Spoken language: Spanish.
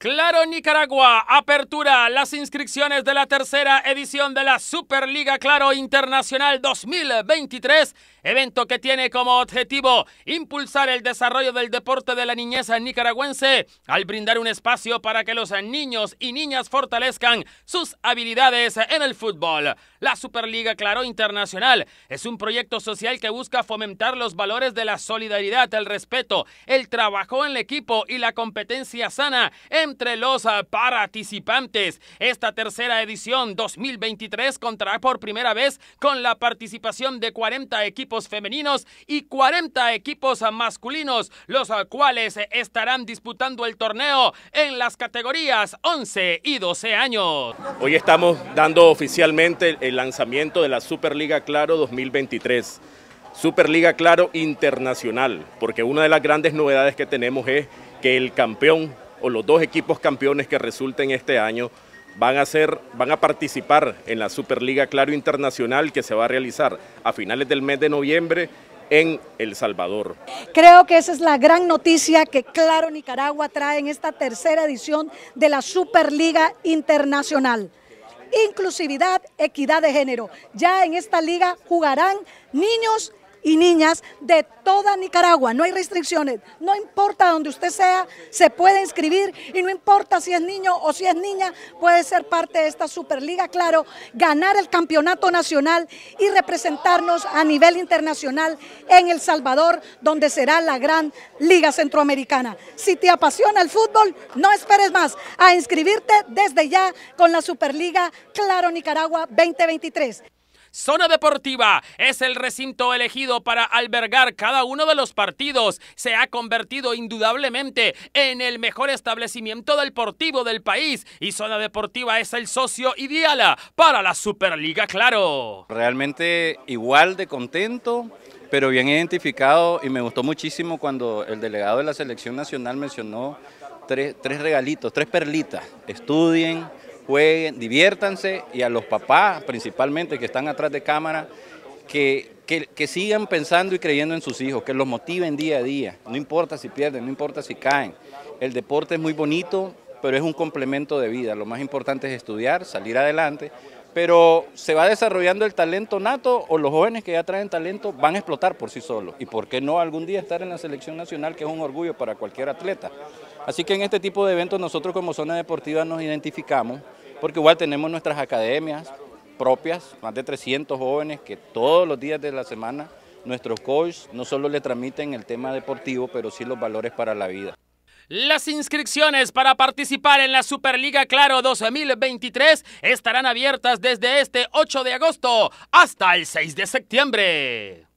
Claro Nicaragua, apertura las inscripciones de la tercera edición de la Superliga Claro Internacional 2023 evento que tiene como objetivo impulsar el desarrollo del deporte de la niñez nicaragüense al brindar un espacio para que los niños y niñas fortalezcan sus habilidades en el fútbol. La Superliga Claro Internacional es un proyecto social que busca fomentar los valores de la solidaridad, el respeto, el trabajo en el equipo y la competencia sana entre los participantes. Esta tercera edición 2023 contará por primera vez con la participación de 40 equipos femeninos y 40 equipos masculinos, los cuales estarán disputando el torneo en las categorías 11 y 12 años. Hoy estamos dando oficialmente el lanzamiento de la Superliga Claro 2023. Superliga Claro Internacional, porque una de las grandes novedades que tenemos es que el campeón o los dos equipos campeones que resulten este año van a, van a participar en la Superliga Claro Internacional que se va a realizar a finales del mes de noviembre en El Salvador. Creo que esa es la gran noticia que Claro Nicaragua trae en esta tercera edición de la Superliga Internacional. Inclusividad, equidad de género. Ya en esta liga jugarán niños y niñas de toda Nicaragua. No hay restricciones. No importa donde usted sea, se puede inscribir y no importa si es niño o si es niña, puede ser parte de esta Superliga, claro, ganar el campeonato nacional y representarnos a nivel internacional en El Salvador, donde será la gran Liga Centroamericana. Si te apasiona el fútbol, no esperes más a inscribirte desde ya con la Superliga Claro Nicaragua 2023. Zona Deportiva es el recinto elegido para albergar cada uno de los partidos. Se ha convertido indudablemente en el mejor establecimiento deportivo del país y Zona Deportiva es el socio ideal para la Superliga Claro. Realmente igual de contento pero bien identificado y me gustó muchísimo cuando el delegado de la selección nacional mencionó tres, regalitos, tres perlitas. Estudien, jueguen, diviértanse y a los papás principalmente que están atrás de cámara, que, que, sigan pensando y creyendo en sus hijos, que los motiven día a día, no importa si pierden, no importa si caen. El deporte es muy bonito, pero es un complemento de vida, lo más importante es estudiar, salir adelante, pero se va desarrollando el talento nato o los jóvenes que ya traen talento van a explotar por sí solos. Y por qué no algún día estar en la selección nacional, que es un orgullo para cualquier atleta. Así que en este tipo de eventos nosotros como zona deportiva nos identificamos porque igual tenemos nuestras academias propias, más de 300 jóvenes que todos los días de la semana nuestros coaches no solo le transmiten el tema deportivo, pero sí los valores para la vida. Las inscripciones para participar en la Superliga Claro 2023 estarán abiertas desde este 8 de agosto hasta el 6 de septiembre.